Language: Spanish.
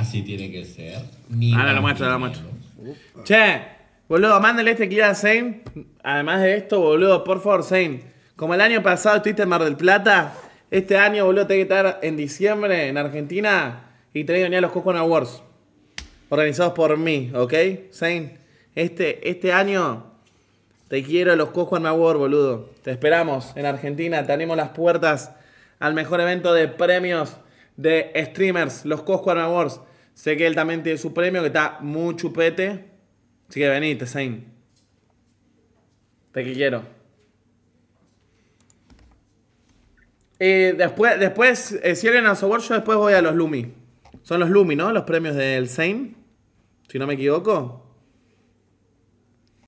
Así tiene que ser. Ni ah, lo la muestra, la muestro. Che, boludo, mándale este clip a Zane. Además de esto, boludo, por favor, Zane. Como el año pasado estuviste en Mar del Plata, este año, boludo, tenés que estar en diciembre en Argentina y te que los Cocon Awards. Organizados por mí, ¿ok? Zane, este, este año te quiero los Cocon Awards, boludo. Te esperamos en Argentina, Te tenemos las puertas al mejor evento de premios de streamers, los Cosquare Awards. Sé que él también tiene su premio, que está muy chupete. Así que venite, Zane. Te quiero. Eh, después, después eh, si alguien yo después voy a los Lumi. Son los Lumi, ¿no? Los premios del Zane. Si no me equivoco.